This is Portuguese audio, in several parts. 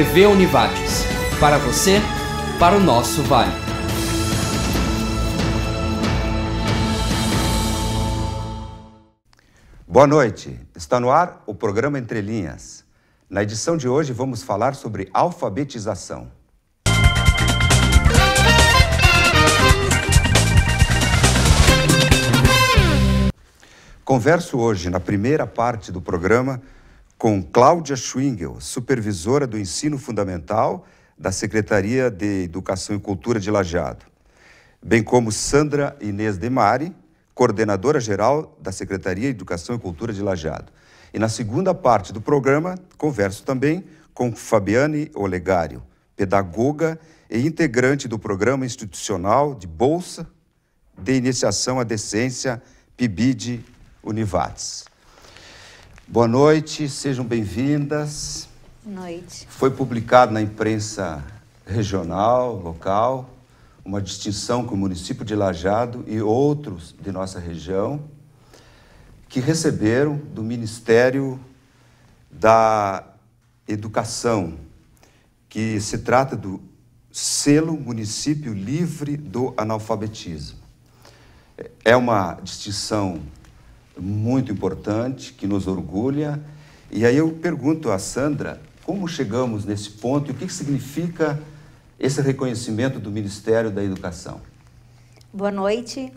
TV Univates. Para você, para o nosso Vale. Boa noite. Está no ar o programa Entre Linhas. Na edição de hoje vamos falar sobre alfabetização. Converso hoje, na primeira parte do programa, com Cláudia Schwingel, supervisora do ensino fundamental da Secretaria de Educação e Cultura de Lajeado, bem como Sandra Inês Demari, coordenadora geral da Secretaria de Educação e Cultura de Lajeado. E na segunda parte do programa, converso também com Fabiane Olegário, pedagoga e integrante do Programa Institucional de Bolsa de Iniciação à Decência PIBID Univates. Boa noite, sejam bem-vindas. Boa noite. Foi publicado na imprensa regional, local, uma distinção com o município de Lajado e outros de nossa região que receberam do Ministério da Educação, que se trata do selo município livre do analfabetismo. É uma distinção muito importante, que nos orgulha. E aí eu pergunto à Sandra como chegamos nesse ponto e o que significa esse reconhecimento do Ministério da Educação. Boa noite.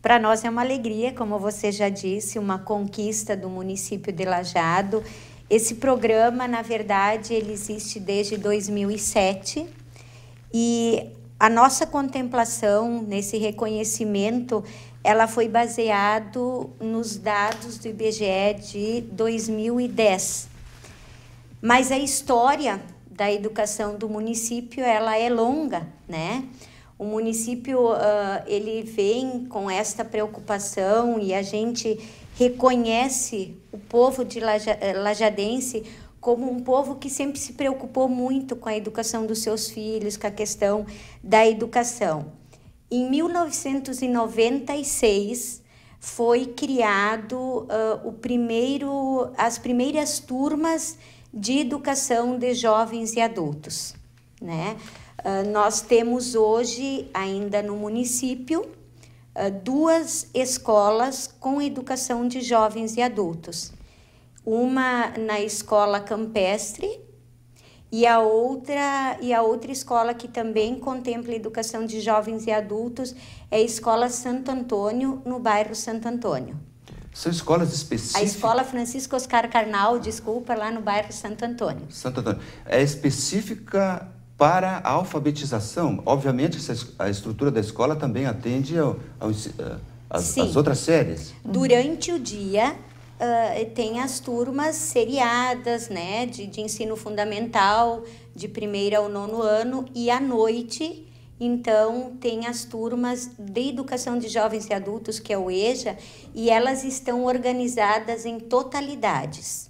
Para nós é uma alegria, como você já disse, uma conquista do município de Lajado. Esse programa, na verdade, ele existe desde 2007 e a nossa contemplação nesse reconhecimento ela foi baseado nos dados do IBGE de 2010. Mas a história da educação do município ela é longa, né? O município uh, ele vem com esta preocupação e a gente reconhece o povo de Laja, Lajadense como um povo que sempre se preocupou muito com a educação dos seus filhos, com a questão da educação. Em 1996 foi criado uh, o primeiro, as primeiras turmas de educação de jovens e adultos, né? Uh, nós temos hoje ainda no município uh, duas escolas com educação de jovens e adultos, uma na escola campestre e a outra e a outra escola que também contempla a educação de jovens e adultos é a Escola Santo Antônio, no bairro Santo Antônio. São escolas específicas? A Escola Francisco Oscar Carnal, desculpa, lá no bairro Santo Antônio. Santo Antônio. É específica para a alfabetização? Obviamente, a estrutura da escola também atende às eh, outras séries. Durante o dia, uh, tem as turmas seriadas, né, de, de ensino fundamental, de primeiro ao nono ano, e à noite, então, tem as turmas de educação de jovens e adultos, que é o EJA, e elas estão organizadas em totalidades.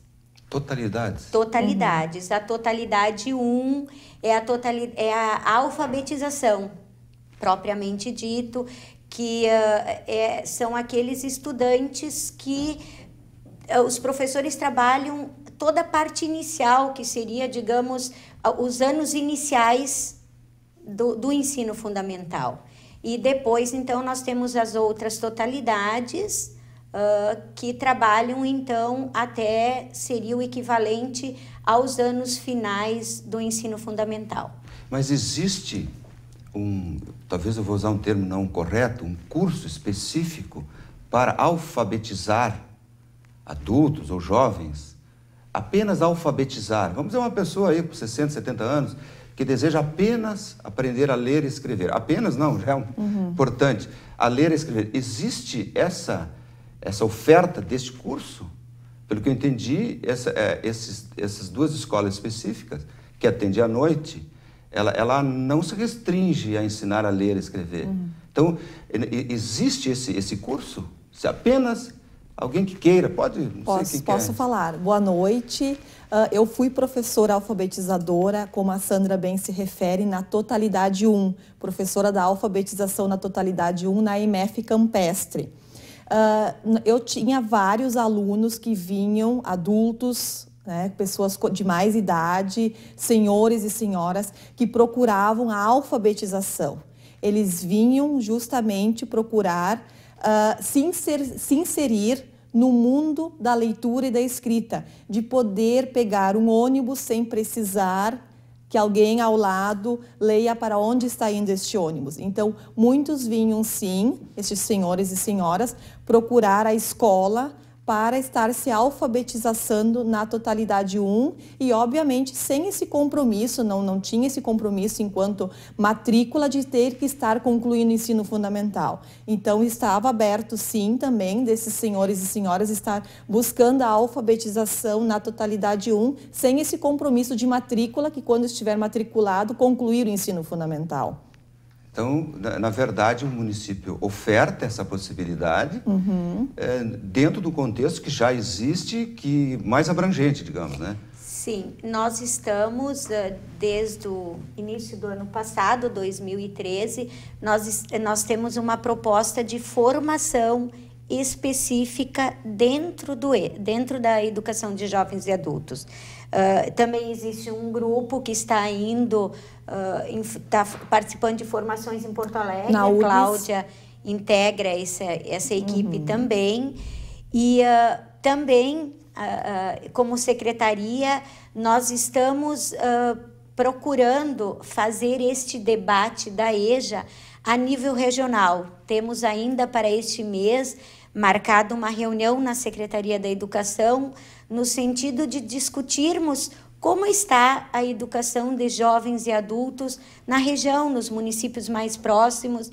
Totalidades? Totalidades. Uhum. A totalidade 1 um é a, totali é a alfabetização, propriamente dito, que uh, é, são aqueles estudantes que eh, os professores trabalham toda a parte inicial, que seria, digamos, os anos iniciais do, do ensino fundamental. E depois, então, nós temos as outras totalidades uh, que trabalham, então, até seria o equivalente aos anos finais do ensino fundamental. Mas existe um, talvez eu vou usar um termo não correto, um curso específico para alfabetizar adultos ou jovens, apenas alfabetizar. Vamos dizer uma pessoa aí com 60, 70 anos que deseja apenas aprender a ler e escrever. Apenas não, já é uhum. importante. A ler e escrever. Existe essa, essa oferta deste curso? Pelo que eu entendi, essa, é, esses, essas duas escolas específicas, que atende à noite, ela, ela não se restringe a ensinar a ler e escrever. Uhum. Então, existe esse, esse curso? Se apenas Alguém que queira, pode. Não posso, sei quem posso quer. falar. Boa noite. Uh, eu fui professora alfabetizadora, como a Sandra bem se refere, na Totalidade 1, professora da alfabetização na Totalidade 1 na IMF Campestre. Uh, eu tinha vários alunos que vinham, adultos, né, pessoas de mais idade, senhores e senhoras, que procuravam a alfabetização. Eles vinham justamente procurar uh, se, inser, se inserir no mundo da leitura e da escrita, de poder pegar um ônibus sem precisar que alguém ao lado leia para onde está indo este ônibus. Então, muitos vinham sim, estes senhores e senhoras, procurar a escola para estar se alfabetizando na totalidade 1 e, obviamente, sem esse compromisso, não, não tinha esse compromisso enquanto matrícula de ter que estar concluindo o ensino fundamental. Então, estava aberto, sim, também, desses senhores e senhoras estar buscando a alfabetização na totalidade 1, sem esse compromisso de matrícula que, quando estiver matriculado, concluir o ensino fundamental. Então, na, verdade, o município oferta essa possibilidade uhum. é, dentro do contexto que já existe, que mais abrangente, digamos, né? Sim, nós estamos é, desde o início do ano passado, 2013, nós, nós temos uma proposta de formação específica dentro, do, dentro da educação de jovens e adultos. Ah, também existe um grupo que está indo, ah, está participando de formações em Porto Alegre. Na Cláudia integra essa, essa equipe uhum. também. E uh, também, como secretaria, nós estamos procurando fazer este debate da EJA a nível regional. Temos ainda para este mês marcado uma reunião na Secretaria da Educação no sentido de discutirmos como está a educação de jovens e adultos na região, nos municípios mais próximos,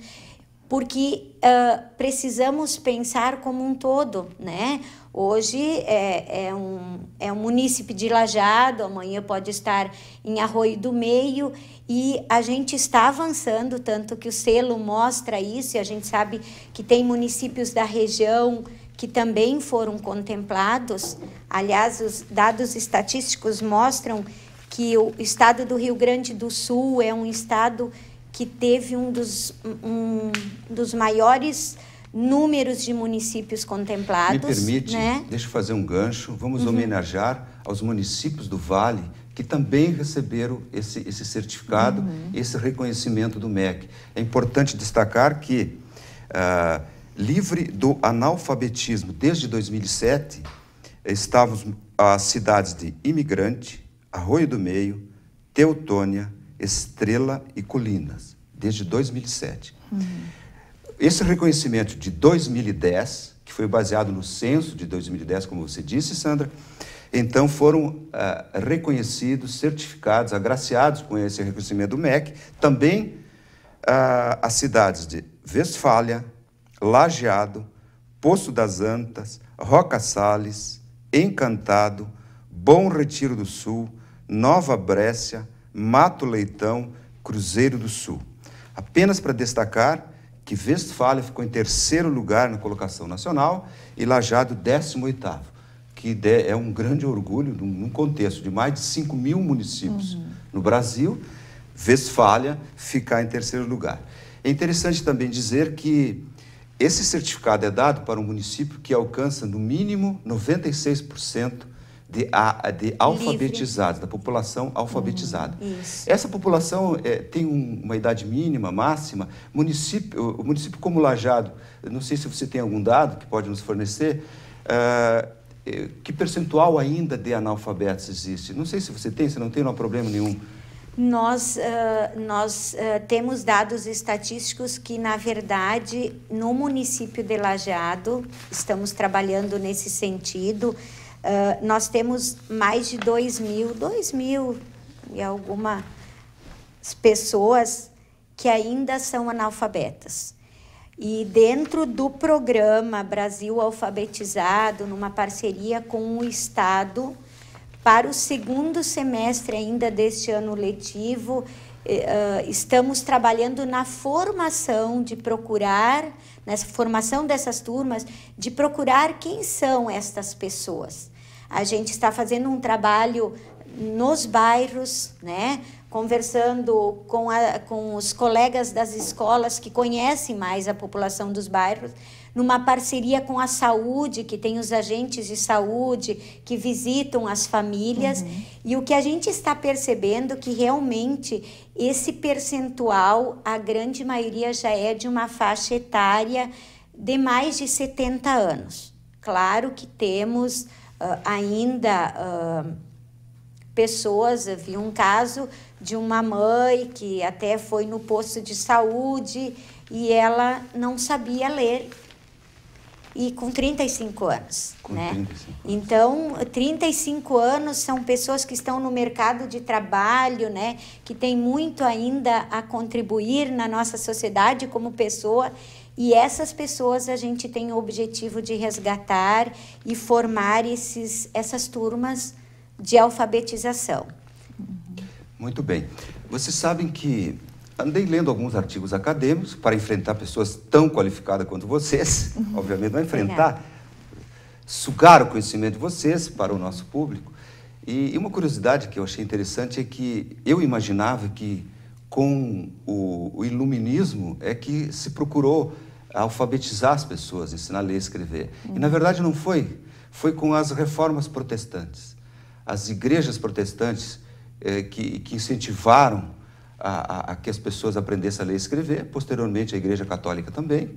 porque uh, precisamos pensar como um todo, né? Hoje é, é, um, é um munícipe de Lajado, amanhã pode estar em Arroio do Meio, e a gente está avançando, tanto que o selo mostra isso, e a gente sabe que tem municípios da região que também foram contemplados. Aliás, os dados estatísticos mostram que o estado do Rio Grande do Sul é um estado que teve um dos, um dos maiores números de municípios contemplados. Me permite, né? deixa eu fazer um gancho. Vamos uhum. homenagear aos municípios do Vale que também receberam esse, esse certificado, uhum. esse reconhecimento do MEC. É importante destacar que uh, livre do analfabetismo desde 2007, estávamos as cidades de Imigrante, Arroio do Meio, Teutônia, Estrela e Colinas, desde 2007. Uhum. Esse reconhecimento de 2010, que foi baseado no censo de 2010, como você disse, Sandra, então foram uh, reconhecidos, certificados, agraciados com esse reconhecimento do MEC, também uh, as cidades de Vestfália, Lajeado, Poço das Antas, Roca Sales, Encantado, Bom Retiro do Sul, Nova Brécia, Mato Leitão, Cruzeiro do Sul. Apenas para destacar que Westfália ficou em terceiro lugar na colocação nacional e Lajado 18º, que é um grande orgulho num contexto de mais de 5 mil municípios uhum. no Brasil, Westfália ficar em terceiro lugar. É interessante também dizer que esse certificado é dado para um município que alcança no mínimo 96% de, a, de alfabetizados, da população alfabetizada. Hum, Essa população é, tem um, uma idade mínima, máxima. Município, o município como Lajado, não sei se você tem algum dado que pode nos fornecer, uh, que percentual ainda de analfabetos existe? Não sei se você tem, se não tem, não há problema nenhum nós, uh, nós uh, temos dados estatísticos que, na verdade, no município de Lajeado, estamos trabalhando nesse sentido, uh, nós temos mais de 2 mil, 2 mil e algumas pessoas que ainda são analfabetas. E dentro do programa Brasil Alfabetizado, numa parceria com o Estado, para o segundo semestre ainda deste ano letivo, eh, ah, estamos trabalhando na formação de procurar, nessa formação dessas turmas, de procurar quem são estas pessoas. A gente está fazendo um trabalho nos bairros, né? conversando com, a, com os colegas das escolas que conhecem mais a população dos bairros, numa parceria com a saúde, que tem os agentes de saúde que visitam as famílias. Uhum. E o que a gente está percebendo que realmente esse percentual, a grande maioria já é de uma faixa etária de mais de 70 anos. Claro que temos uh, ainda uh, pessoas, eu vi um caso de uma mãe que até foi no posto de saúde e ela não sabia ler e com 35 anos. Com né? 35. Então, 35 anos são pessoas que estão no mercado de trabalho, né? que têm muito ainda a contribuir na nossa sociedade como pessoa. E essas pessoas a gente tem o objetivo de resgatar e formar esses, essas turmas de alfabetização. Muito bem. Vocês sabem que Andei lendo alguns artigos acadêmicos para enfrentar pessoas tão qualificadas quanto vocês. Uhum. Obviamente, não enfrentar, é. sugar o conhecimento de vocês para o nosso público. E, e uma curiosidade que eu achei interessante é que eu imaginava que com o, o iluminismo é que se procurou alfabetizar as pessoas, ensinar a ler e escrever. Uhum. E na uhum. verdade não foi. Foi com as reformas protestantes. As igrejas protestantes eh, que, que incentivaram a, a, a, que as pessoas aprendessem a ler e escrever, posteriormente a Igreja Católica também.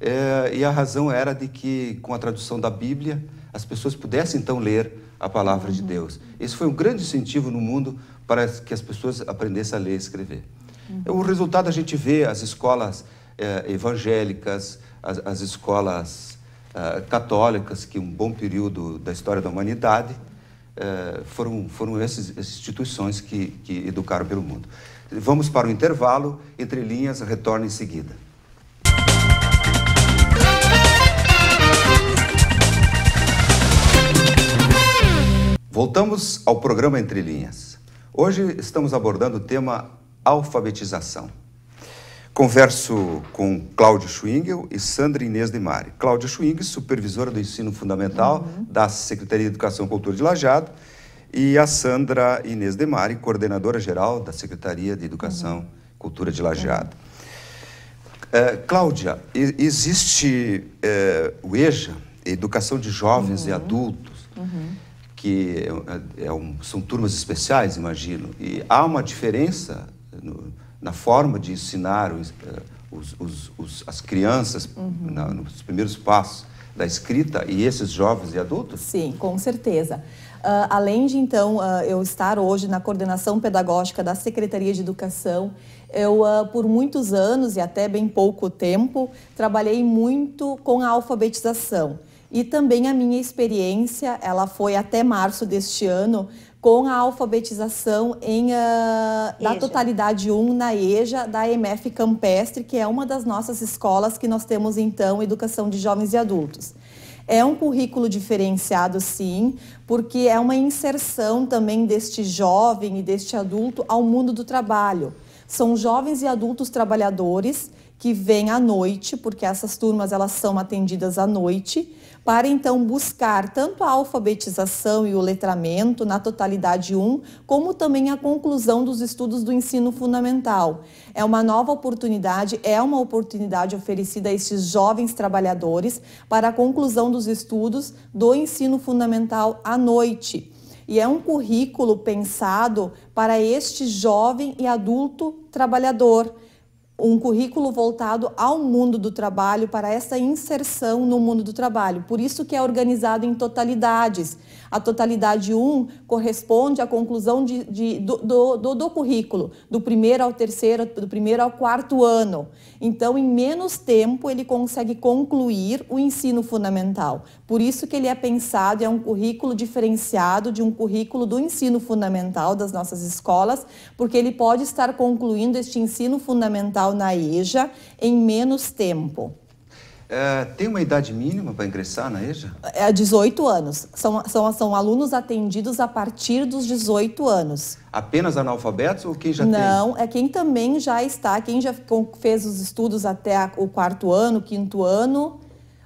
É, e a razão era de que, com a tradução da Bíblia, as pessoas pudessem então ler a palavra de uhum. Deus. Esse foi um grande incentivo no mundo para que as pessoas aprendessem a ler e escrever. Uhum. O resultado a gente vê as escolas é, evangélicas, as, as escolas é, católicas, que um bom período da história da humanidade é, foram, foram essas, essas instituições que, que educaram pelo mundo. Vamos para o intervalo, entre linhas, retorna em seguida. Voltamos ao programa Entre Linhas. Hoje estamos abordando o tema alfabetização. Converso com Cláudio Schwingel e Sandra Inês de Mari. Cláudio Schwingel, supervisora do ensino fundamental uhum. da Secretaria de Educação e Cultura de Lajado, e a Sandra Inês Demari, coordenadora geral da Secretaria de Educação e uhum. Cultura de Lajeado. Uh, Cláudia, existe é, o EJA, Educação de Jovens uhum. e Adultos, uhum. que é, é um, são turmas especiais, imagino, e há uma diferença no, na forma de ensinar os, é, os, os, os as crianças uhum. na, nos primeiros passos da escrita e esses jovens e adultos? Sim, com certeza. Uh, além de, então, uh, eu estar hoje na coordenação pedagógica da Secretaria de Educação, eu, uh, por muitos anos e até bem pouco tempo, trabalhei muito com a alfabetização. E também a minha experiência, ela foi até março deste ano, com a alfabetização em, uh, da totalidade 1 na EJA da MF Campestre, que é uma das nossas escolas que nós temos então educação de jovens e adultos. É um currículo diferenciado, sim, porque é uma inserção também deste jovem e deste adulto ao mundo do trabalho. São jovens e adultos trabalhadores que vêm à noite, porque essas turmas elas são atendidas à noite, para então buscar tanto a alfabetização e o letramento na totalidade 1, como também a conclusão dos estudos do ensino fundamental. É uma nova oportunidade, é uma oportunidade oferecida a estes jovens trabalhadores para a conclusão dos estudos do ensino fundamental à noite. E é um currículo pensado para este jovem e adulto trabalhador um currículo voltado ao mundo do trabalho, para essa inserção no mundo do trabalho. Por isso que é organizado em totalidades. A totalidade 1 corresponde à conclusão de, de do, do, do, currículo, do primeiro ao terceiro, do primeiro ao quarto ano. Então, em menos tempo, ele consegue concluir o ensino fundamental. Por isso que ele é pensado, é um currículo diferenciado de um currículo do ensino fundamental das nossas escolas, porque ele pode estar concluindo este ensino fundamental na EJA em menos tempo. É, tem uma idade mínima para ingressar na EJA? É 18 anos. São, são, são alunos atendidos a partir dos 18 anos. Apenas analfabetos ou quem já Não, tem? Não, é quem também já está, quem já fez os estudos até a, o quarto ano, quinto ano,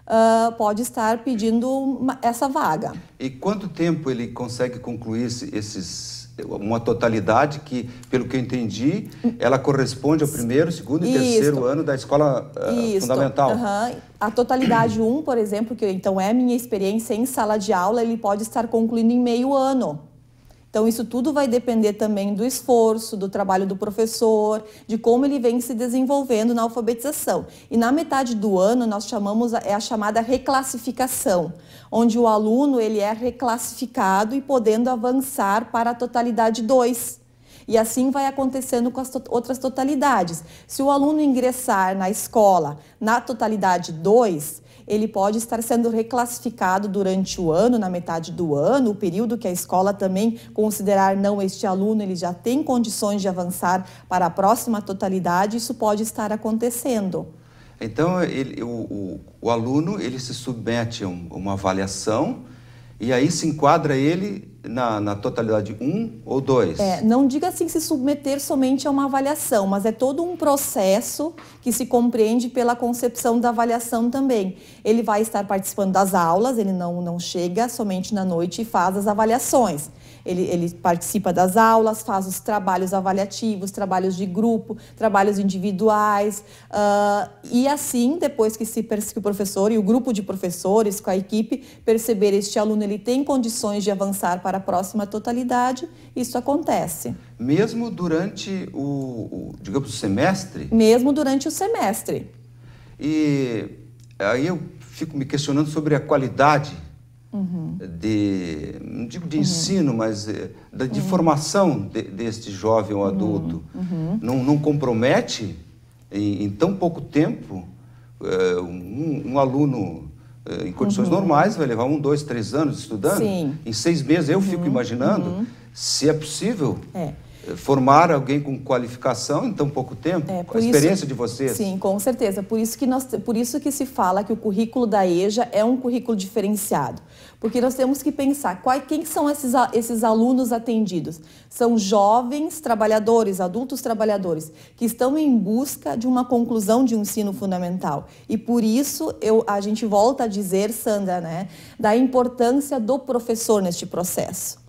uh, pode estar pedindo uma, essa vaga. E quanto tempo ele consegue concluir esses uma totalidade que, pelo que eu entendi, ela corresponde ao primeiro, segundo e Isto. terceiro ano da escola uh, fundamental. Uhum. A totalidade 1, um, por exemplo, que então é minha experiência em sala de aula, ele pode estar concluindo em meio ano. Então, isso tudo vai depender também do esforço, do trabalho do professor, de como ele vem se desenvolvendo na alfabetização. E na metade do ano, nós chamamos, é a chamada reclassificação, onde o aluno ele é reclassificado e podendo avançar para a totalidade 2. E assim vai acontecendo com as to outras totalidades. Se o aluno ingressar na escola na totalidade 2, ele pode estar sendo reclassificado durante o ano, na metade do ano, o período que a escola também considerar não este aluno, ele já tem condições de avançar para a próxima totalidade, isso pode estar acontecendo. Então, ele, o, o, o, aluno ele se submete a uma avaliação e aí se enquadra ele na, na, totalidade um ou dois? É, não diga assim se submeter somente a uma avaliação, mas é todo um processo que se compreende pela concepção da avaliação também. Ele vai estar participando das aulas, ele não, não chega somente na noite e faz as avaliações. Ele, ele participa das aulas, faz os trabalhos avaliativos, trabalhos de grupo, trabalhos individuais. Uh, e assim, depois que, se, que o professor e o grupo de professores com a equipe perceber este aluno ele tem condições de avançar para a próxima totalidade, isso acontece. Mesmo durante o, o digamos, o semestre? Mesmo durante o semestre. E aí eu fico me questionando sobre a qualidade uhum. de, não digo de uhum. ensino, mas eh, de, de formação de, deste jovem ou adulto, não, não, compromete em, em, tão pouco tempo eh, um, um aluno eh, em condições uhum. normais, vai levar um, dois, três anos estudando. Sim. Em seis meses, eu uhum. fico imaginando uhum. se é possível é formar alguém com qualificação em tão pouco tempo, é, com a experiência isso, de vocês. Sim, com certeza. Por isso, que nós, por isso que se fala que o currículo da EJA é um currículo diferenciado. Porque nós temos que pensar qual, quem são esses, esses alunos atendidos. São jovens trabalhadores, adultos trabalhadores, que estão em busca de uma conclusão de um ensino fundamental. E por isso eu, a gente volta a dizer, Sandra, né, da importância do professor neste processo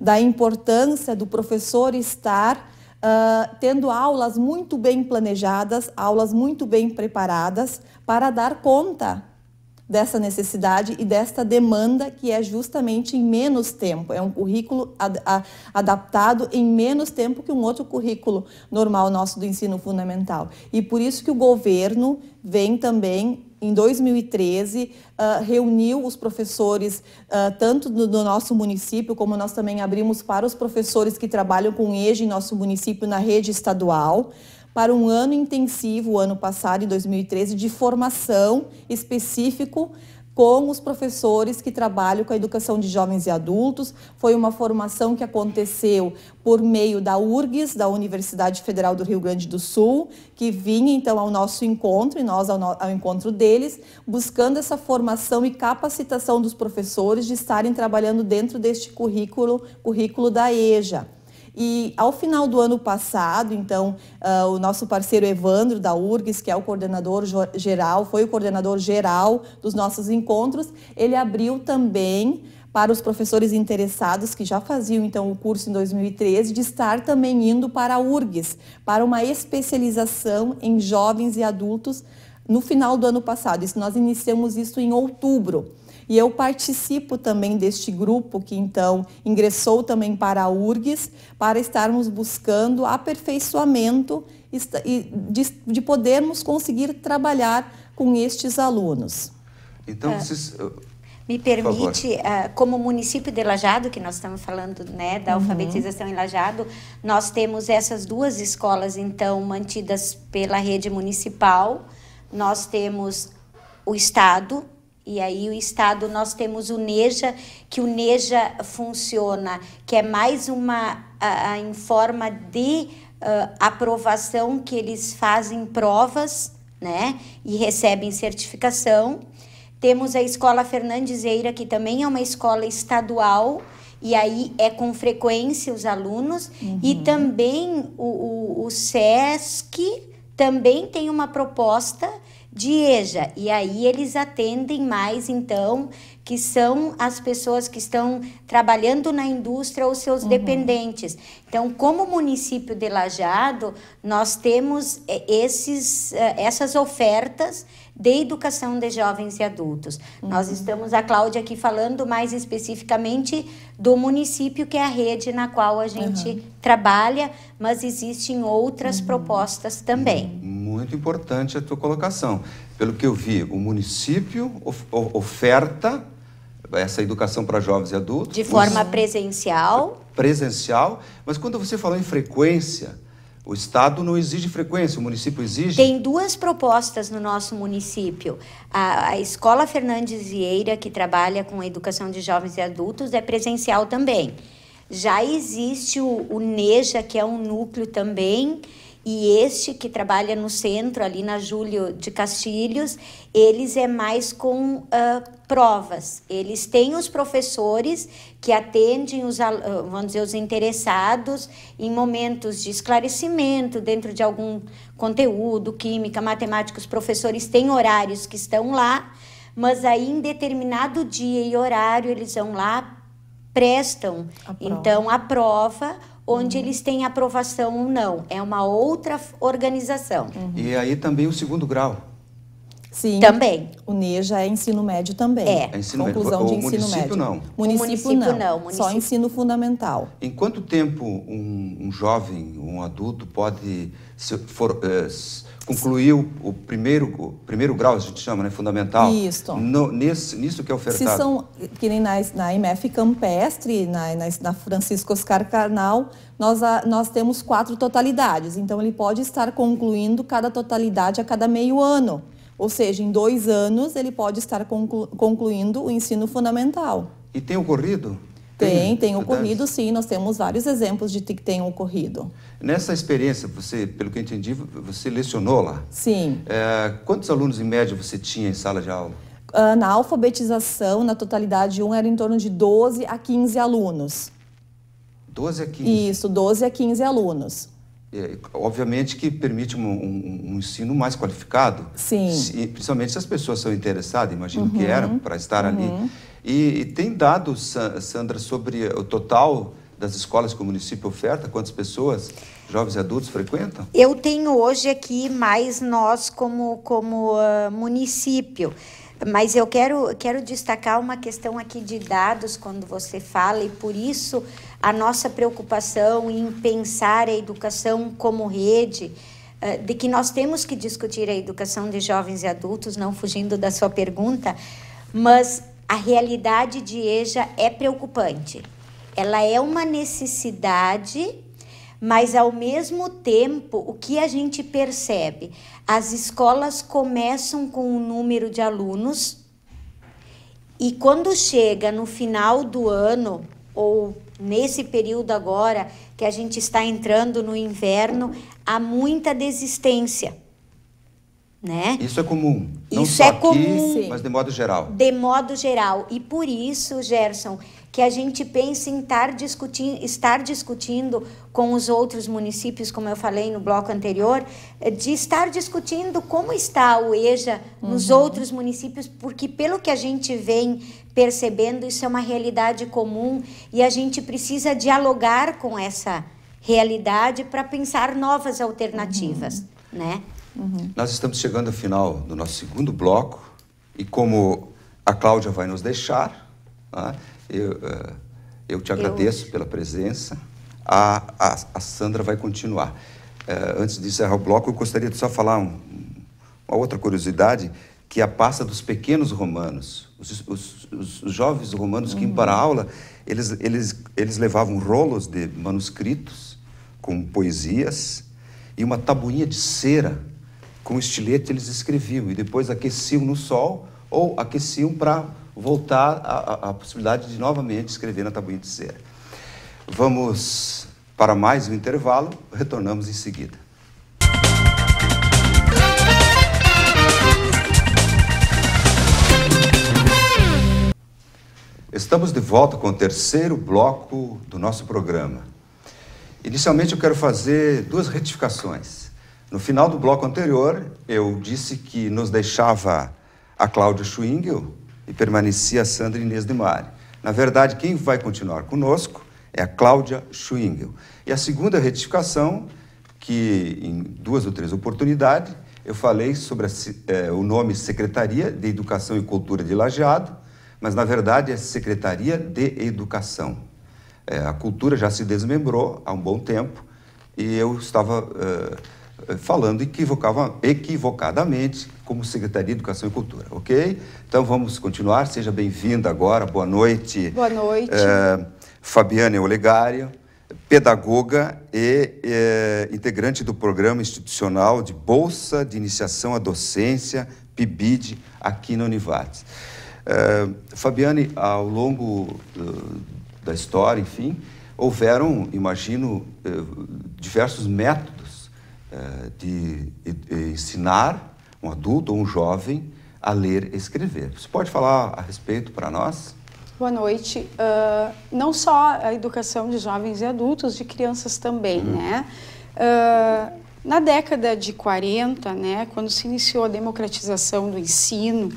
da importância do professor estar Uh, tendo aulas muito bem planejadas, aulas muito bem preparadas para dar conta dessa necessidade e desta demanda que é justamente em menos tempo. É um currículo ad adaptado em menos tempo que um outro currículo normal nosso do ensino fundamental. E por isso que o governo vem também em 2013, uh, ah, reuniu os professores, uh, tanto do, do, nosso município, como nós também abrimos para os professores que trabalham com EJA em nosso município na rede estadual, para um ano intensivo, ano passado, em 2013, de formação específico com os professores que trabalham com a educação de jovens e adultos. Foi uma formação que aconteceu por meio da URGS, da Universidade Federal do Rio Grande do Sul, que vinha então ao nosso encontro e nós ao, no... ao encontro deles, buscando essa formação e capacitação dos professores de estarem trabalhando dentro deste currículo, currículo da EJA. E ao final do ano passado, então, uh, o nosso parceiro Evandro da URGS, que é o coordenador geral, foi o coordenador geral dos nossos encontros, ele abriu também para os professores interessados que já faziam então o curso em 2013 de estar também indo para a URGS, para uma especialização em jovens e adultos no final do ano passado. Isso nós iniciamos isso em outubro. E eu participo também deste grupo que então ingressou também para a URGS para estarmos buscando aperfeiçoamento e de, podermos conseguir trabalhar com estes alunos. Então, ah. vocês, me permite, ah, como município de Lajado, que nós estamos falando né, da uhum. alfabetização uhum. em Lajado, nós temos essas duas escolas, então, mantidas pela rede municipal. Nós temos o Estado, e aí o estado nós temos o NEJA, que o NEJA funciona, que é mais uma a, a em forma de uh, aprovação que eles fazem provas, né? E recebem certificação. Temos a Escola eira que também é uma escola estadual, e aí é com frequência os alunos. Uhum. E também o, o, o SESC também tem uma proposta de EJA. E aí eles atendem mais, então, que são as pessoas que estão trabalhando na indústria ou seus uhum. dependentes. Então, como município de Lajado, nós temos eh, esses, eh, essas ofertas de educação de jovens e adultos. Uhum. Nós estamos, a Cláudia, aqui falando mais especificamente do município, que é a rede na qual a gente uhum. trabalha, mas existem outras uhum. propostas também. Uhum muito importante a tua colocação. Pelo que eu vi, o município oferta essa educação para jovens e adultos. De forma os... presencial. Presencial, mas quando você falou em frequência, o Estado não exige frequência, o município exige? Tem duas propostas no nosso município. A, a, Escola Fernandes Vieira, que trabalha com a educação de jovens e adultos, é presencial também. Já existe o, o NEJA, que é um núcleo também e este que trabalha no centro, ali na Júlio de Castilhos, eles é mais com uh, provas. Eles têm os professores que atendem os, vamos dizer, os interessados em momentos de esclarecimento dentro de algum conteúdo, química, matemática. Os professores têm horários que estão lá, mas aí em determinado dia e horário eles vão lá prestam a então a prova onde eles têm aprovação ou não. É uma outra organização. Uhum. E aí também o segundo grau. Sim. Também. O NEJA é ensino médio também. É. é ensino Conclusão médio. de o ensino médio. Não. Município, município não. não. Município Só ensino fundamental. Em quanto tempo um, um jovem, um adulto pode se, for, uh, concluiu o primeiro, o primeiro grau, a gente chama, né, fundamental. Isso. No, nesse, nisso que é ofertado. Se são, que nem na, na IMF Campestre, na, na, na Francisco Oscar Carnal, nós, a, nós temos quatro totalidades. Então, ele pode estar concluindo cada totalidade a cada meio ano. Ou seja, em dois anos, ele pode estar conclu, concluindo o ensino fundamental. E tem ocorrido? Tem, tem ocorrido sim, nós temos vários exemplos de que tem ocorrido. Nessa experiência, você, pelo que eu entendi, você lecionou lá. Sim. É, quantos alunos em média você tinha em sala de aula? Ah, na alfabetização, na totalidade, um era em torno de 12 a 15 alunos. 12 a 15? Isso, 12 a 15 alunos. É, obviamente que permite um, um, um, ensino mais qualificado. Sim. Se, principalmente se as pessoas são interessadas, imagino uhum, que eram, para estar uhum. ali. E, e tem dados, Sandra, sobre o total das escolas que o município oferta? Quantas pessoas, jovens e adultos, frequentam? Eu tenho hoje aqui mais nós como, como uh, município. Mas eu quero, quero destacar uma questão aqui de dados quando você fala, e por isso a nossa preocupação em pensar a educação como rede, ah, de que nós temos que discutir a educação de jovens e adultos, não fugindo da sua pergunta, mas a realidade de EJA é preocupante. Ela é uma necessidade, mas ao mesmo tempo, o que a gente percebe? As escolas começam com um número de alunos e quando chega no final do ano, ou nesse período agora que a gente está entrando no inverno, há muita desistência né? Isso é comum. Não isso é aqui, comum, mas de modo geral. De modo geral. E por isso, Gerson, que a gente pense em estar discutindo, estar discutindo com os outros municípios, como eu falei no bloco anterior, de estar discutindo como está o EJA uhum. nos outros municípios, porque pelo que a gente vem percebendo, isso é uma realidade comum e a gente precisa dialogar com essa realidade para pensar novas alternativas, uhum. né? Nós estamos chegando ao final do nosso segundo bloco e como a Cláudia vai nos deixar, tá? eu, uh, eu te agradeço eu... pela presença. A, a, a, Sandra vai continuar. Uh, antes de encerrar o bloco, eu gostaria de só falar um, uma outra curiosidade, que é a pasta dos pequenos romanos. Os, os, os, os jovens romanos uhum. que iam para a aula, eles, eles, eles levavam rolos de manuscritos com poesias e uma tabuinha de cera com estilete eles escreviam e depois aqueciam no sol ou aqueciam para voltar a à possibilidade de novamente escrever na tabuinha de cera. Vamos para mais um intervalo, retornamos em seguida. Estamos de volta com o terceiro bloco do nosso programa. Inicialmente eu quero fazer duas retificações. No final do bloco anterior, eu disse que nos deixava a Cláudia Schwingel e permanecia a Sandra Inês de Mari. Na verdade, quem vai continuar conosco é a Cláudia Schwingel. E a segunda retificação, que em duas ou três oportunidades, eu falei sobre a, eh, o nome Secretaria de Educação e Cultura de Lajeado, mas na verdade é Secretaria de Educação. É, a cultura já se desmembrou há um bom tempo e eu estava. Eh, falando equivocadamente como Secretaria de Educação e Cultura, ok? Então vamos continuar. Seja bem-vinda agora. Boa noite. Boa noite. É, eh, Fabiana Olegário, pedagoga e é, integrante do Programa Institucional de Bolsa de Iniciação à Docência, PIBID, aqui na Univates. É, Fabiane, ao longo da história, enfim, houveram, imagino, diversos métodos eh, de ensinar um adulto ou um jovem a ler e escrever. Você pode falar a respeito para nós? Boa noite. Uh, não só a educação de jovens e adultos, de crianças também, uhum. né? Uh, na década de 40, né, quando se iniciou a democratização do ensino,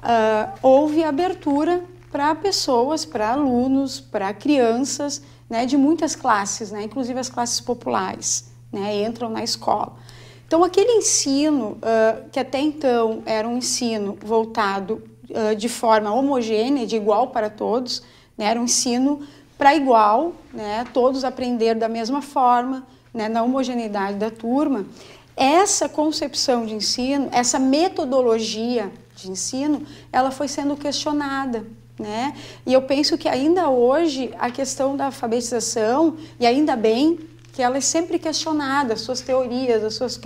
uh, houve abertura para pessoas, para alunos, para crianças, né, de muitas classes, né, inclusive as classes populares né, entram na escola. Então, aquele ensino uh, que até então era um ensino voltado uh, de forma homogênea, de igual para todos, né, era um ensino para igual, né, todos aprender da mesma forma, né, na homogeneidade da turma. Essa concepção de ensino, essa metodologia de ensino, ela foi sendo questionada. Né? E eu penso que ainda hoje a questão da alfabetização, e ainda bem que ela é sempre questionada, as suas teorias, as suas,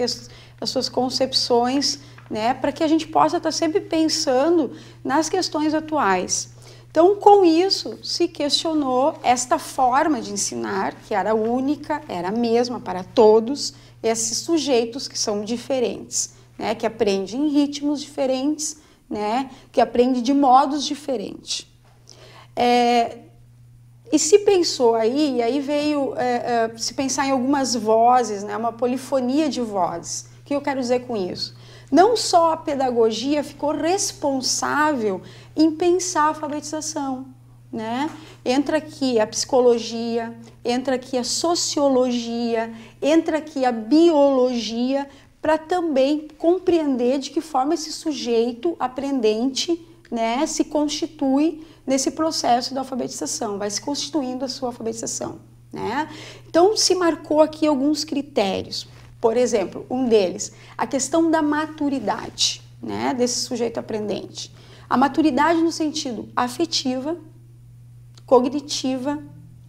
as suas concepções, né, para que a gente possa estar sempre pensando nas questões atuais. Então, com isso, se questionou esta forma de ensinar, que era única, era a mesma para todos, esses sujeitos que são diferentes, né, que aprendem em ritmos diferentes, né, que aprendem de modos diferentes. É, e se pensou aí, e aí veio é, é, se pensar em algumas vozes, né, uma polifonia de vozes. O que eu quero dizer com isso? Não só a pedagogia ficou responsável em pensar a alfabetização, né? Entra aqui a psicologia, entra aqui a sociologia, entra aqui a biologia, para também compreender de que forma esse sujeito aprendente né, se constitui nesse processo da alfabetização, vai se constituindo a sua alfabetização. Né? Então, se marcou aqui alguns critérios. Por exemplo, um deles, a questão da maturidade né, desse sujeito aprendente. A maturidade no sentido afetiva, cognitiva,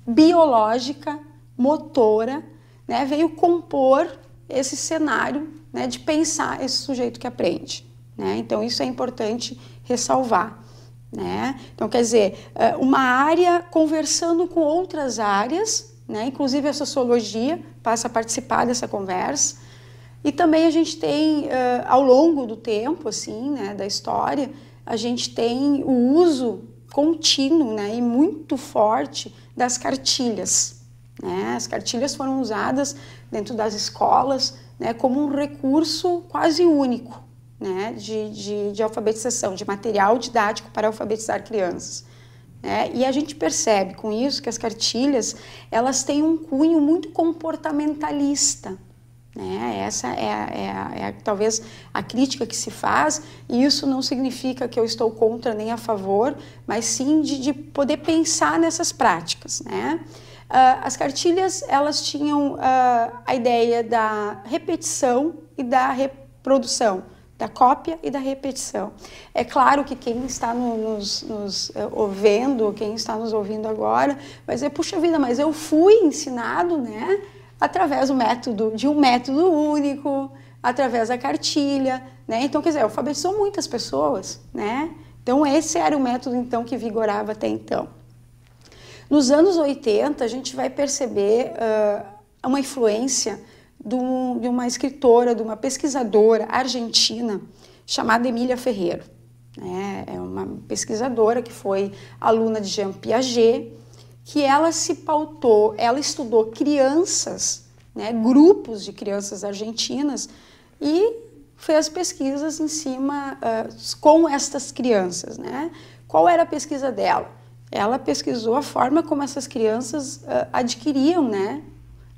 biológica, motora, né, veio compor esse cenário né, de pensar esse sujeito que aprende. Né? Então, isso é importante ressalvar. Né? Então, quer dizer, é, uma área conversando com outras áreas, né? inclusive a sociologia passa a participar dessa conversa. E também a gente tem, é, ao longo do tempo, assim, né, da história, a gente tem o uso contínuo né, e muito forte das cartilhas. Né? As cartilhas foram usadas dentro das escolas né, como um recurso quase único né, de, de, de alfabetização, de material didático para alfabetizar crianças. Né? e a gente percebe com isso que as cartilhas elas têm um cunho muito comportamentalista. Né? Essa é, é, é, talvez a crítica que se faz, e isso não significa que eu estou contra nem a favor, mas sim de, de poder pensar nessas práticas. Né? Uh, as cartilhas elas tinham uh, a ideia da repetição e da reprodução da cópia e da repetição. É claro que quem está nos, nos eh, ouvindo, quem está nos ouvindo agora, vai dizer, puxa vida, mas eu fui ensinado, né, através do método, de um método único, através da cartilha, né, então, quer dizer, alfabetizou muitas pessoas, né, então esse era o método, então, que vigorava até então. Nos anos 80, a gente vai perceber uh, uma influência de uma escritora, de uma pesquisadora argentina chamada Emília Ferreiro. Né? É uma pesquisadora que foi aluna de Jean Piaget, que ela se pautou, ela estudou crianças, né, grupos de crianças argentinas e fez pesquisas em cima uh, com estas crianças. Né? Qual era a pesquisa dela? Ela pesquisou a forma como essas crianças uh, adquiriam né,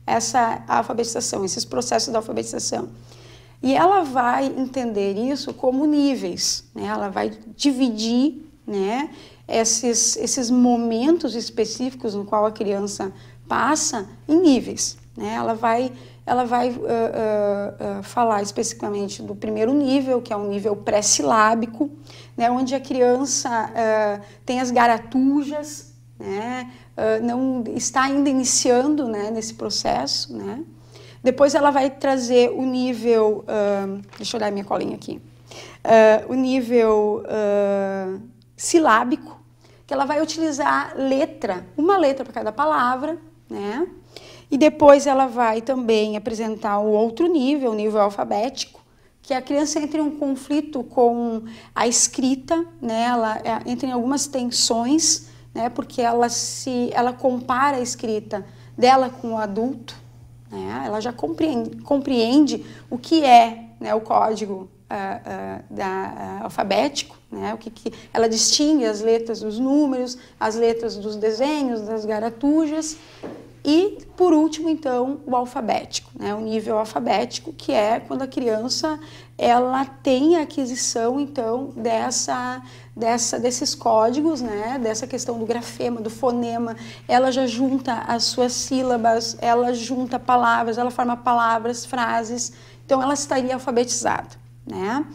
essa alfabetização, esses processos da alfabetização. E ela vai entender isso como níveis, né? ela vai dividir né, esses, esses momentos específicos no qual a criança passa em níveis. Né? Ela vai, ela vai uh, uh, uh, falar especificamente do primeiro nível, que é o nível pré-silábico, né, onde a criança tem as garatujas, né, não está ainda iniciando né, nesse processo. Né? Depois ela vai trazer o nível, uh, deixa eu olhar minha colinha aqui, uh, o nível silábico, que ela vai utilizar letra, uma letra para cada palavra, né? E depois ela vai também apresentar o outro nível, o nível alfabético, que é a criança entra em um conflito com a escrita, né? ela é, entra em algumas tensões né? Porque ela se ela compara a escrita dela com o adulto, né? Ela já compreende, compreende o que é, né, o código uh, uh, da, uh, alfabético, né? O que, que ela distingue as letras dos números, as letras dos desenhos, das garatujas e, por último, então, o alfabético, né? o nível alfabético, que é quando a criança ela tem a aquisição, então, dessa, dessa, desses códigos, né? dessa questão do grafema, do fonema, ela já junta as suas sílabas, ela junta palavras, ela forma palavras, frases, então ela estaria alfabetizada. Né?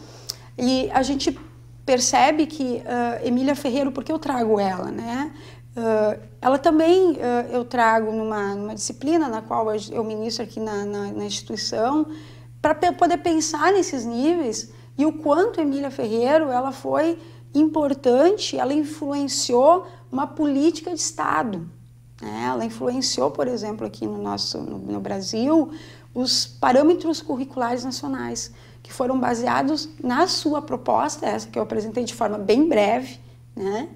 E a gente percebe que uh, Emília Ferreiro, por que eu trago ela? Né? Ah, ela também uh, eu trago numa, numa, disciplina na qual eu ministro aqui na, na, na instituição, para poder pensar nesses níveis e o quanto Emília Ferreiro ela foi importante, ela influenciou uma política de Estado. Né? Ela influenciou, por exemplo, aqui no nosso no, no Brasil, os parâmetros curriculares nacionais que foram baseados na sua proposta, essa que eu apresentei de forma bem breve, né?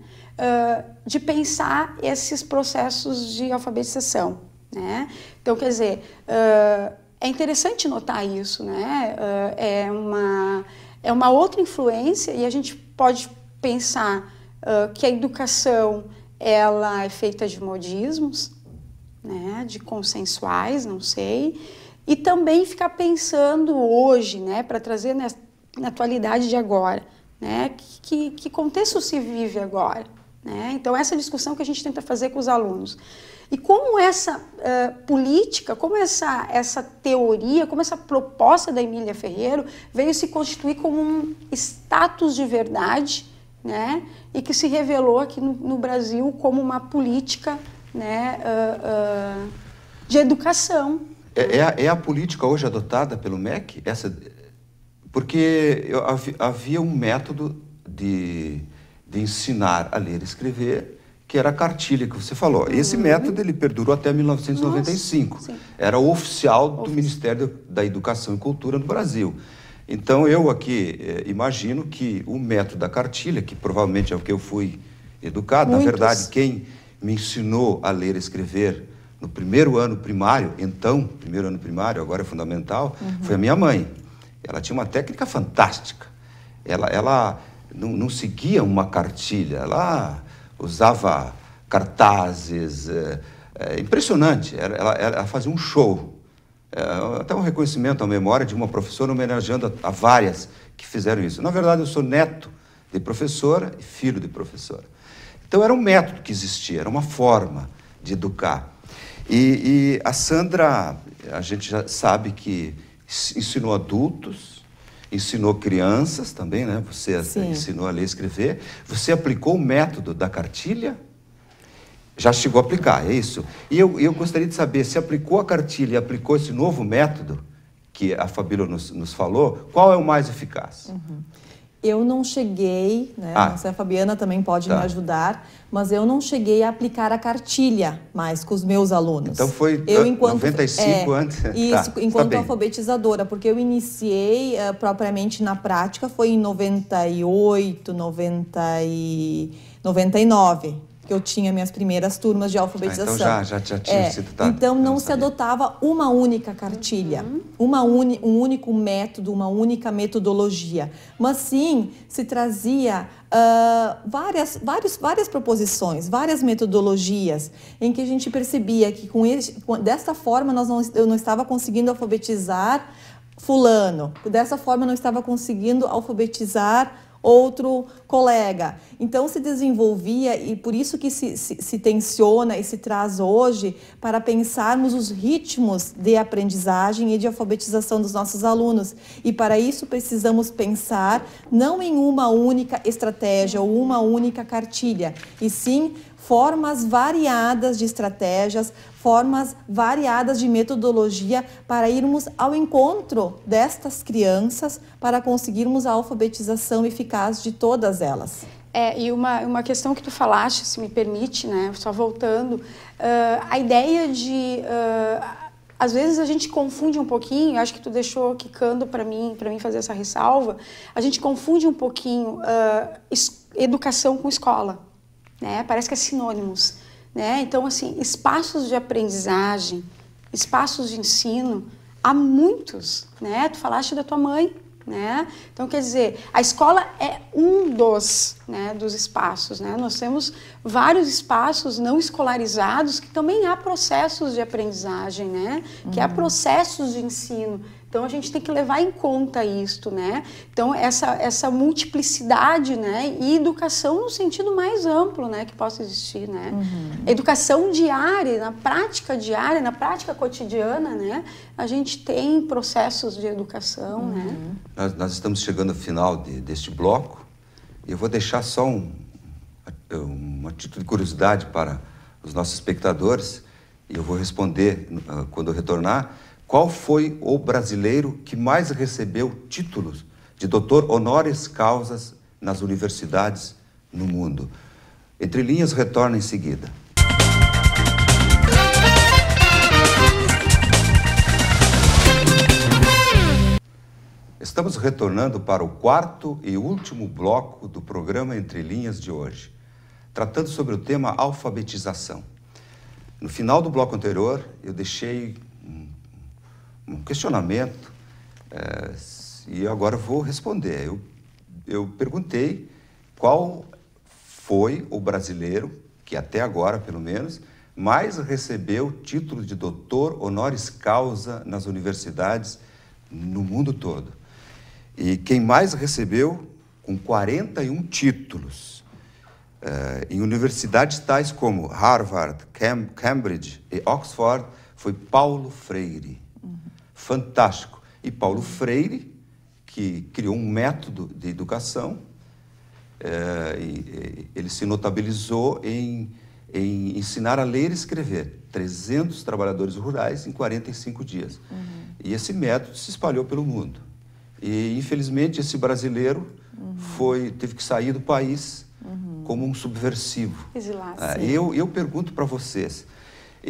de pensar esses processos de alfabetização. Né? Então, quer dizer, uh, é interessante notar isso, né? Uh, é, uma, é uma outra influência e a gente pode pensar que a educação ela é feita de modismos, né? de consensuais, não sei, e também ficar pensando hoje, né? para trazer na, na atualidade de agora, né? Que, que, que contexto se vive agora? Né? Então, essa discussão que a gente tenta fazer com os alunos. E como essa uh, política, como essa, essa teoria, como essa proposta da Emília Ferreiro veio se constituir como um status de verdade né? e que se revelou aqui no, no Brasil como uma política né, uh, uh, de educação. É, é, a, é, a, política hoje adotada pelo MEC? Essa, porque eu, havia um método de de ensinar a ler e escrever, que era a cartilha que você falou. Esse uhum. método ele perdurou até 1995. Nossa, era oficial do Ofici... Ministério da Educação e Cultura no Brasil. Então eu aqui eh, imagino que o método da cartilha, que provavelmente é o que eu fui educado, Muitos. na verdade quem me ensinou a ler e escrever no primeiro ano primário, então primeiro ano primário, agora é fundamental, uhum. foi a minha mãe. Ela tinha uma técnica fantástica. Ela, ela não, não seguia uma cartilha. Ela usava cartazes. É, é, impressionante. Ela, ela, ela, fazia um show. É, até um reconhecimento à memória de uma professora homenageando a, a várias que fizeram isso. Na verdade, eu sou neto de professora e filho de professora. Então, era um método que existia, era uma forma de educar. E, e a Sandra, a gente já sabe que ensinou adultos, ensinou crianças também, né? Você Sim. ensinou a ler e escrever. Você aplicou o método da cartilha? Já chegou a aplicar, é isso? E eu, eu gostaria de saber, se aplicou a cartilha e aplicou esse novo método que a Fabíola nos, nos falou, qual é o mais eficaz? Uhum. Eu não cheguei, né? Ah. Não sei, a Fabiana também pode tá. me ajudar, mas eu não cheguei a aplicar a cartilha mais com os meus alunos. Então foi eu, enquanto, 95 é, antes. Tá, isso, tá. enquanto tá alfabetizadora, porque eu iniciei uh, propriamente na prática foi em 98, 90 e 99 que eu tinha minhas primeiras turmas de alfabetização. Ah, então já, já, já tinha é, sido Então não, se adotava uma única cartilha, uhum. uma uni, um único método, uma única metodologia, mas sim se trazia uh, várias, várias, várias proposições, várias metodologias, em que a gente percebia que com, este, com desta forma nós não, eu não estava conseguindo alfabetizar fulano, dessa forma eu não estava conseguindo alfabetizar outro colega. Então se desenvolvia e por isso que se, se, se, tensiona e se traz hoje para pensarmos os ritmos de aprendizagem e de alfabetização dos nossos alunos. E para isso precisamos pensar não em uma única estratégia ou uma única cartilha, e sim formas variadas de estratégias, formas variadas de metodologia para irmos ao encontro destas crianças para conseguirmos a alfabetização eficaz de todas elas. É, e uma, uma questão que tu falaste, se me permite, né, só voltando, uh, a ideia de. Uh, às vezes a gente confunde um pouquinho, acho que tu deixou quicando para mim, para mim fazer essa ressalva, a gente confunde um pouquinho uh, educação com escola né? Parece que é sinônimos, né? Então, assim, espaços de aprendizagem, espaços de ensino, há muitos, né? Tu falaste da tua mãe, né? Então, quer dizer, a escola é um dos, né, dos espaços. Né? Nós temos vários espaços não escolarizados que também há processos de aprendizagem, né? Uhum. que há uhum. processos de ensino, então a gente tem que levar em conta isto, né? Então essa, essa multiplicidade, né? E educação no sentido mais amplo, né? Que possa existir, né? Uhum. Educação diária, na prática diária, na prática cotidiana, né? A gente tem processos de educação, uhum. né? Nós, nós, estamos chegando ao final de, deste bloco. Eu vou deixar só um, uma atitude de curiosidade para os nossos espectadores. E eu vou responder ah, quando eu retornar qual foi o brasileiro que mais recebeu títulos de doutor honoris causas nas universidades no mundo? Entre linhas retorna em seguida. Estamos retornando para o quarto e último bloco do programa Entre Linhas de hoje, tratando sobre o tema alfabetização. No final do bloco anterior, eu deixei um questionamento é, e agora vou responder. Eu, eu perguntei qual foi o brasileiro que até agora, pelo menos, mais recebeu título de doutor honoris causa nas universidades no mundo todo. E quem mais recebeu, com 41 títulos, eh, em universidades tais como Harvard, Cam Cambridge e Oxford, foi Paulo Freire fantástico. E Paulo Freire, que criou um método de educação, é, e, e, eh, ele se notabilizou em, em, ensinar a ler e escrever 300 trabalhadores rurais em 45 dias. Uhum. E esse método se espalhou pelo mundo. E, infelizmente, esse brasileiro uhum. foi, teve que sair do país uhum. como um subversivo. Exilado. Ah, eu, eu pergunto para vocês,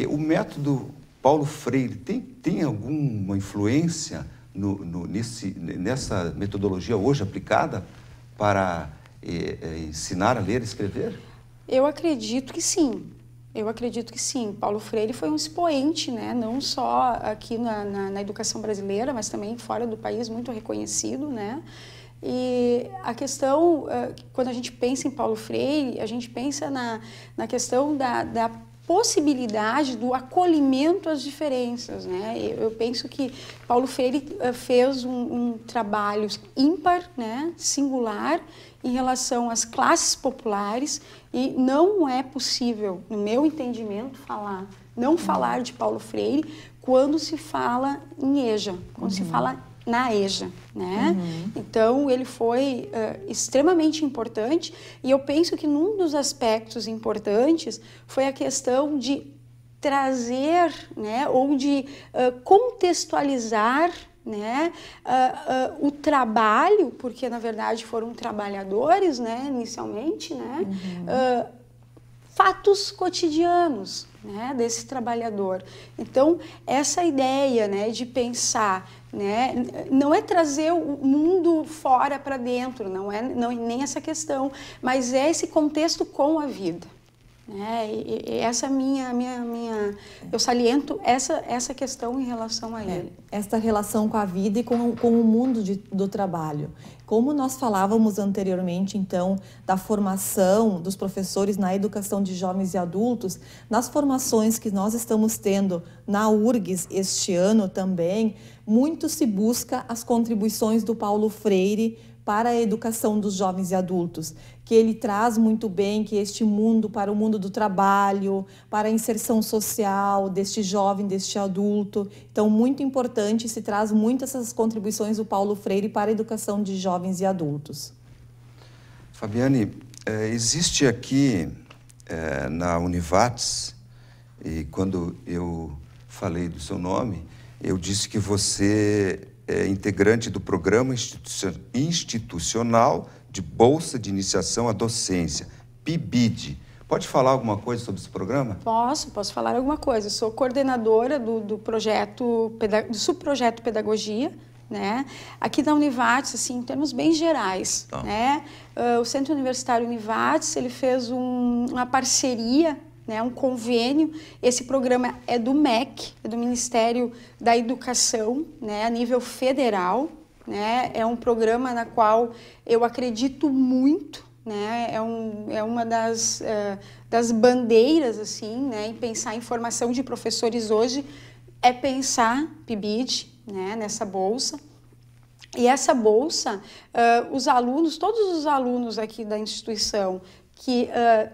o método Paulo Freire tem, tem alguma influência no, no, nesse, nessa metodologia hoje aplicada para eh, eh, ensinar a ler e escrever? Eu acredito que sim. Eu acredito que sim. Paulo Freire foi um expoente, né? não só aqui na, na, na educação brasileira, mas também fora do país, muito reconhecido. Né? E a questão, eh, quando a gente pensa em Paulo Freire, a gente pensa na, na questão da, da possibilidade do acolhimento às diferenças. Né? Eu, eu penso que Paulo Freire eh, fez um, um trabalho ímpar, né? singular, em relação às classes populares e não é possível, no meu entendimento, falar, não falar de Paulo Freire quando se fala em EJA, quando uhum. se fala na EJA, né? Uhum. Então ele foi uh, extremamente importante e eu penso que num dos aspectos importantes foi a questão de trazer, né, ou de uh, contextualizar né? Uh, uh, o trabalho, porque na verdade foram trabalhadores, né? Inicialmente, né? Uhum. Uh, fatos cotidianos, né? Desse trabalhador. Então essa ideia, né? De pensar né? Não é trazer o mundo fora para dentro, não é não, é nem essa questão, mas é esse contexto com a vida. Né? E, e essa é minha, minha, minha, eu saliento essa, essa questão em relação a é, ele. É, esta relação com a vida e com, com o mundo de, do trabalho. Como nós falávamos anteriormente, então, da formação dos professores na educação de jovens e adultos, nas formações que nós estamos tendo na URGS este ano também, muito se busca as contribuições do Paulo Freire para a educação dos jovens e adultos que ele traz muito bem, que é este mundo para o mundo do trabalho, para a inserção social deste jovem, deste adulto. Então, muito importante, se traz muito essas contribuições do Paulo Freire para a educação de jovens e adultos. Fabiane, é, existe aqui é, na Univates, e quando eu falei do seu nome, eu disse que você é integrante do programa institucional de Bolsa de Iniciação à Docência, PIBID. Pode falar alguma coisa sobre esse programa? Posso, posso falar alguma coisa. Eu sou coordenadora do, do projeto, do subprojeto Pedagogia, né? Aqui da Univates, assim, em termos bem gerais, tá. né? Uh, o Centro Universitário Univates, ele fez um, uma parceria né, um convênio. Esse programa é do MEC, é do Ministério da Educação, né, a nível federal. Né? É um programa na qual eu acredito muito, né? É, um, é uma das, uh, das bandeiras, assim, né? E pensar em formação de professores hoje é pensar PIBID, né? Nessa bolsa. E essa bolsa, uh, os alunos, todos os alunos aqui da instituição que uh,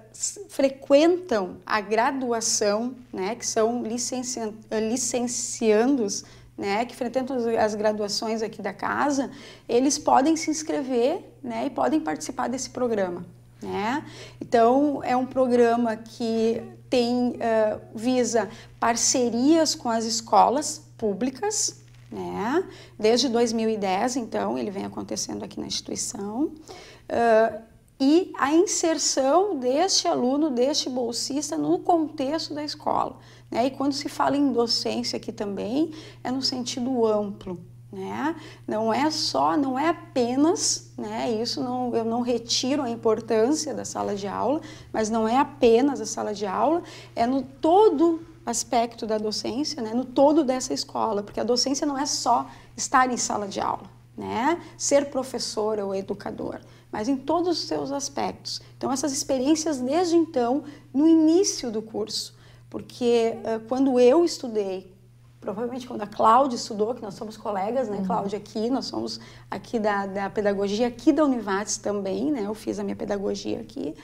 frequentam a graduação, né, que são licenciandos né, que frequentam as graduações aqui da casa, eles podem se inscrever né, e podem participar desse programa. Né? Então, é um programa que tem, uh, visa parcerias com as escolas públicas, né? desde 2010, então, ele vem acontecendo aqui na instituição. Uh, e a inserção deste aluno, deste bolsista, no contexto da escola. Né? E quando se fala em docência aqui também, é no sentido amplo. Né? Não é só, não é apenas, né? Isso não, eu não retiro a importância da sala de aula, mas não é apenas a sala de aula, é no todo aspecto da docência, né? No todo dessa escola, porque a docência não é só estar em sala de aula, né? Ser professor ou educador, mas em todos os seus aspectos. Então essas experiências desde então, no início do curso, porque uh, quando eu estudei, provavelmente quando a Cláudia estudou, que nós somos colegas, né, uhum. Cláudia, aqui, nós somos aqui da, da pedagogia, aqui da Univates também, né, eu fiz a minha pedagogia aqui,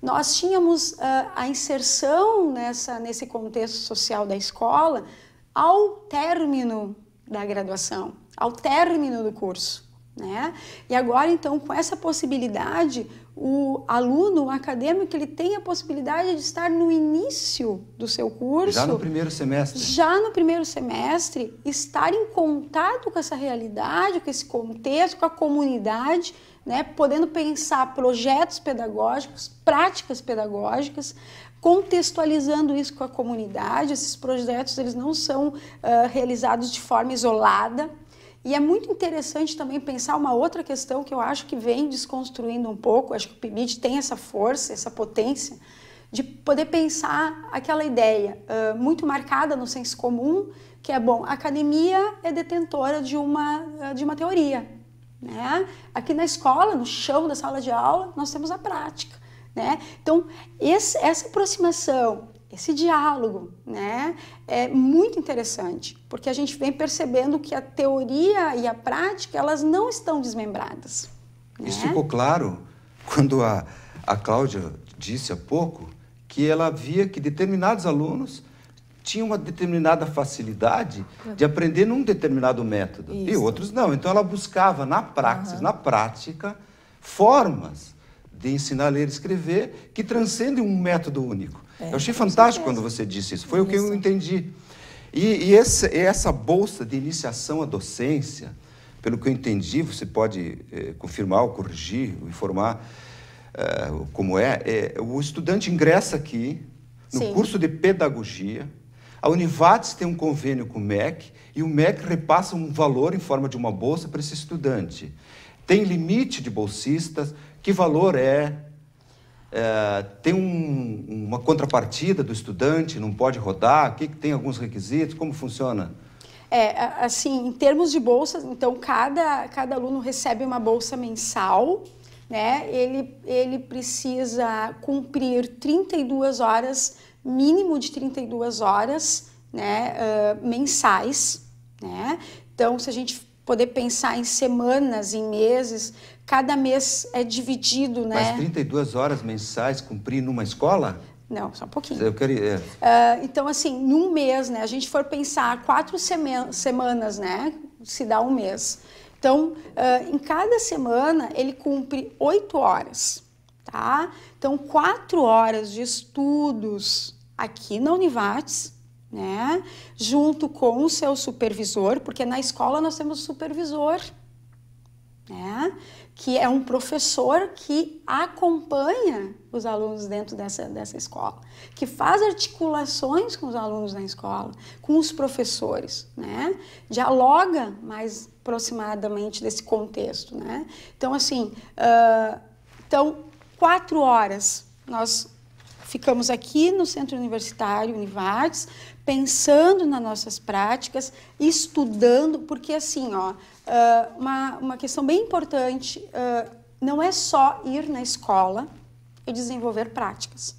nós tínhamos uh, a inserção nessa, nesse contexto social da escola ao término da graduação, ao término do curso. Né? E agora, então, com essa possibilidade, o aluno, o acadêmico, ele tem a possibilidade de estar no início do seu curso. Já no primeiro semestre. Já no primeiro semestre, estar em contato com essa realidade, com esse contexto, com a comunidade, né? podendo pensar projetos pedagógicos, práticas pedagógicas, contextualizando isso com a comunidade. Esses projetos eles não são uh, realizados de forma isolada e é muito interessante também pensar uma outra questão que eu acho que vem desconstruindo um pouco, acho que o PIMID tem essa força, essa potência, de poder pensar aquela ideia uh, muito marcada no senso comum, que é, bom, a academia é detentora de uma, de uma teoria. Né? Aqui na escola, no chão da sala de aula, nós temos a prática. Né? Então, esse, essa aproximação esse diálogo, né? É muito interessante, porque a gente vem percebendo que a teoria e a prática, elas não estão desmembradas. Né? Isso ficou claro quando a, a Cláudia disse há pouco que ela via que determinados alunos tinham uma determinada facilidade de aprender num determinado método Isso. e outros não. Então ela buscava na praxis, uhum. na prática, formas de ensinar a ler e escrever que transcendem um método único. É, eu achei fantástico quando você disse isso. Foi isso. o que eu entendi. E, e, essa, e, essa bolsa de iniciação à docência, pelo que eu entendi, você pode eh, confirmar ou corrigir, ou informar eh, como é, é, o estudante ingressa aqui no Sim. curso de pedagogia, a Univates tem um convênio com o MEC e o MEC repassa um valor em forma de uma bolsa para esse estudante. Tem limite de bolsistas, que valor é é, tem um, uma contrapartida do estudante, não pode rodar? que, que tem alguns requisitos? Como funciona? É, assim, em termos de bolsas, então cada, cada aluno recebe uma bolsa mensal, né? Ele, ele precisa cumprir 32 horas, mínimo de 32 horas, né? Uh, mensais, né? Então, se a gente poder pensar em semanas, em meses, cada mês é dividido, né? Mas 32 horas mensais cumprir numa escola? Não, só um pouquinho. Eu queria. Uh, então, assim, num mês, né? A gente for pensar quatro sema semanas, né? Se dá um mês. Então, uh, em cada semana, ele cumpre oito horas, tá? Então, quatro horas de estudos aqui na Univates, né? Junto com o seu supervisor, porque na escola nós temos supervisor, né? que é um professor que acompanha os alunos dentro dessa, dessa escola, que faz articulações com os alunos na escola, com os professores, né? dialoga mais aproximadamente desse contexto. Né? Então, assim, uh, então, quatro horas nós ficamos aqui no Centro Universitário Univates, pensando nas nossas práticas, estudando, porque assim, ó, ah, uma, uma questão bem importante, ah, não é só ir na escola e desenvolver práticas.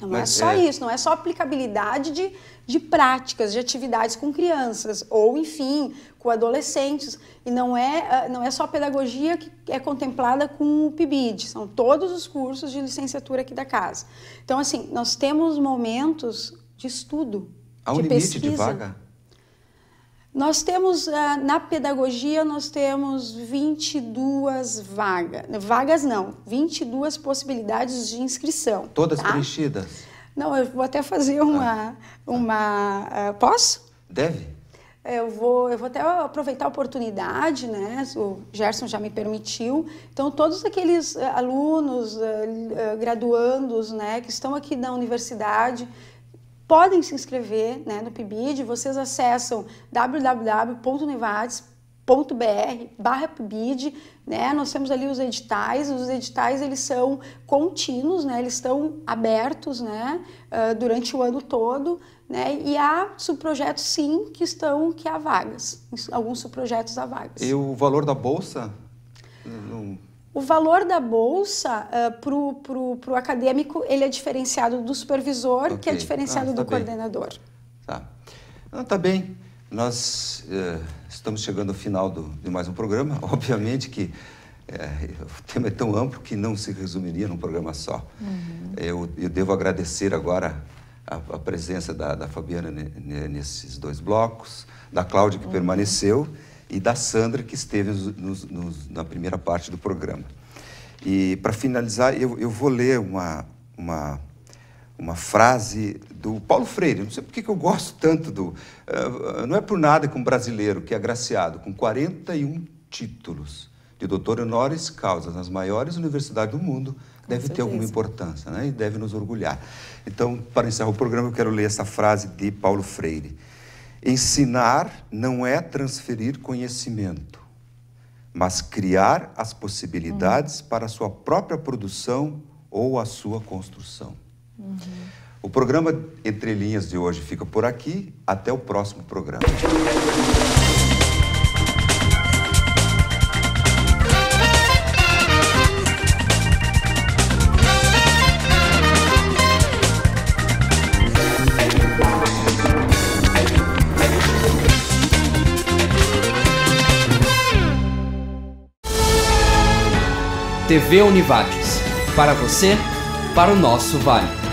Não é Mas é só é... isso, não é só aplicabilidade de, de práticas, de atividades com crianças, ou enfim, com adolescentes. E não é, ah, não é só a pedagogia que é contemplada com o PIBID, são todos os cursos de licenciatura aqui da casa. Então, assim, nós temos momentos de estudo, Há um de limite pesquisa. de vaga? Nós temos, ah, na pedagogia, nós temos 22 vagas. Vagas não, 22 possibilidades de inscrição. Todas tá? preenchidas? Não, eu vou até fazer uma... Tá. Ah. uma posso? Deve. É, eu vou, eu vou até aproveitar a oportunidade, né? O Gerson já me permitiu. Então, todos aqueles ah, alunos, ah, graduandos, né, que estão aqui na universidade, podem se inscrever né, no PIBID, vocês acessam www.nevades.br barra PIBID, né? Nós temos ali os editais, os editais eles são contínuos, né? Eles estão abertos, né? Uh, durante o ano todo, né? E há subprojetos sim que estão que há vagas, alguns subprojetos há vagas. E o valor da bolsa? Não o valor da bolsa uh, pro, pro, pro acadêmico, ele é diferenciado do supervisor, okay. que é diferenciado ah, tá do bem. coordenador. Tá. Ah, tá bem. Nós uh, estamos chegando ao final do, de mais um programa. Obviamente que eh, o tema é tão amplo que não se resumiria num programa só. Uhum. Eu, eu, devo agradecer agora a, a presença da, da Fabiana nesses dois blocos, da Cláudia, que uhum. permaneceu, e da Sandra, que esteve nos, nos, na primeira parte do programa. E, para finalizar, eu, eu, vou ler uma, uma, uma frase do Paulo Freire. Não sei por que eu gosto tanto do. Uh, não é por nada que um brasileiro que é agraciado com 41 títulos de doutor honoris causa nas maiores universidades do mundo com deve certeza. ter alguma importância né? e deve nos orgulhar. Então, para encerrar o programa, eu quero ler essa frase de Paulo Freire. Ensinar não é transferir conhecimento, mas criar as possibilidades uhum. para a sua própria produção ou a sua construção. Uhum. O programa Entre Linhas de hoje fica por aqui. Até o próximo programa. TV Univates. Para você, para o nosso Vale.